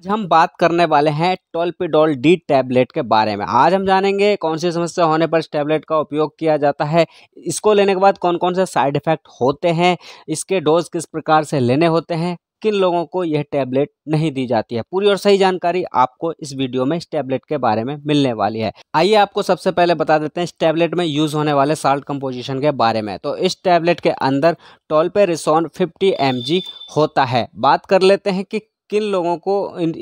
आज हम बात करने वाले हैं टोल्पिडोल डी टैबलेट के बारे में आज हम जानेंगे कौन सी समस्या होने पर इस टैबलेट का उपयोग किया जाता है इसको लेने के बाद कौन कौन से साइड इफ़ेक्ट होते हैं इसके डोज किस प्रकार से लेने होते हैं किन लोगों को यह टैबलेट नहीं दी जाती है पूरी और सही जानकारी आपको इस वीडियो में इस टैबलेट के बारे में मिलने वाली है आइए आपको सबसे पहले बता देते हैं इस टैबलेट में यूज होने वाले साल्ट कंपोजिशन के बारे में तो इस टैबलेट के अंदर टोलपेरिसोन 50 एम होता है बात कर लेते हैं कि किन लोगों को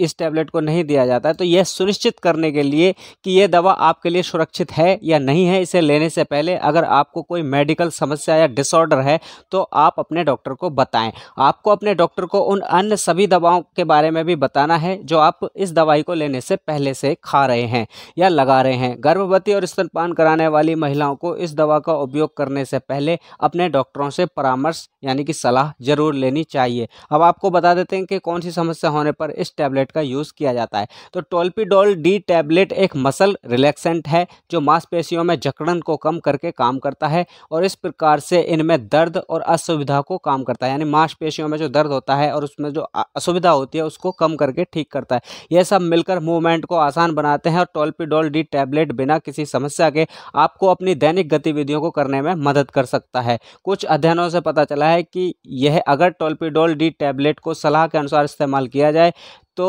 इस टैबलेट को नहीं दिया जाता है तो यह सुनिश्चित करने के लिए कि यह दवा आपके लिए सुरक्षित है या नहीं है इसे लेने से पहले अगर आपको कोई मेडिकल समस्या या डिसऑर्डर है तो आप अपने डॉक्टर को बताएं आपको अपने डॉक्टर को उन अन्य सभी दवाओं के बारे में भी बताना है जो आप इस दवाई को लेने से पहले से खा रहे हैं या लगा रहे हैं गर्भवती और स्तनपान कराने वाली महिलाओं को इस दवा का उपयोग करने से पहले अपने डॉक्टरों से परामर्श यानी कि सलाह जरूर लेनी चाहिए अब आपको बता देते हैं कि कौन सी समस्या समस्या होने पर इस टैबलेट का यूज़ किया जाता है तो टोल्पीडोल डी टैबलेट एक मसल रिलैक्सेंट है जो मांसपेशियों में जकड़न को कम करके काम करता है और इस प्रकार से इनमें दर्द और असुविधा को काम करता है यानी मांसपेशियों में जो दर्द होता है और उसमें जो असुविधा होती है उसको कम करके ठीक करता है यह सब मिलकर मूवमेंट को आसान बनाते हैं और टोल्पीडोल डी टैबलेट बिना किसी समस्या के आपको अपनी दैनिक गतिविधियों को करने में मदद कर सकता है कुछ अध्ययनों से पता चला है कि यह अगर टोल्पीडोल डी टैबलेट को सलाह के अनुसार इस्तेमाल किया जाए तो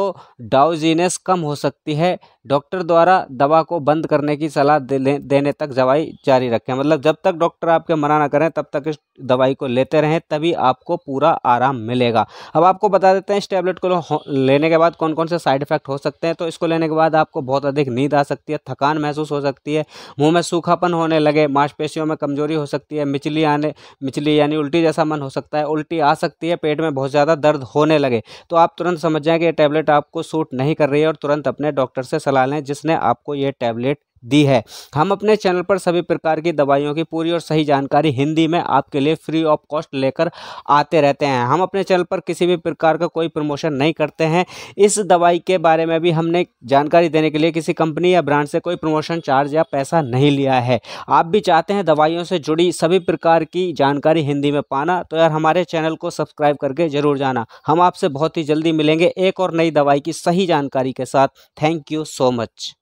डाउजीनेस कम हो सकती है डॉक्टर द्वारा दवा को बंद करने की सलाह दे, देने तक दवाई जारी रखें मतलब जब तक डॉक्टर आपके मना ना करें तब तक इस दवाई को लेते रहें तभी आपको पूरा आराम मिलेगा अब आपको बता देते हैं इस टैबलेट को लेने के बाद कौन कौन से साइड इफेक्ट हो सकते हैं तो इसको लेने के बाद आपको बहुत अधिक नींद आ सकती है थकान महसूस हो सकती है मुँह में सूखापन होने लगे मांसपेशियों में कमजोरी हो सकती है मिचली आने मिचली यानी उल्टी जैसा मन हो सकता है उल्टी आ सकती है पेट में बहुत ज़्यादा दर्द होने लगे तो आप तुरंत समझ जाएँ कि ये टैबलेट आपको सूट नहीं कर रही है और तुरंत अपने डॉक्टर से सलाह लाल हैं जिसने आपको ये टैबलेट दी है हम अपने चैनल पर सभी प्रकार की दवाइयों की पूरी और सही जानकारी हिंदी में आपके लिए फ्री ऑफ कॉस्ट लेकर आते रहते हैं हम अपने चैनल पर किसी भी प्रकार का कोई प्रमोशन नहीं करते हैं इस दवाई के बारे में भी हमने जानकारी देने के लिए किसी कंपनी या ब्रांड से कोई प्रमोशन चार्ज या पैसा नहीं लिया है आप भी चाहते हैं दवाइयों से जुड़ी सभी प्रकार की जानकारी हिंदी में पाना तो यार हमारे चैनल को सब्सक्राइब करके ज़रूर जाना हम आपसे बहुत ही जल्दी मिलेंगे एक और नई दवाई की सही जानकारी के साथ थैंक यू सो मच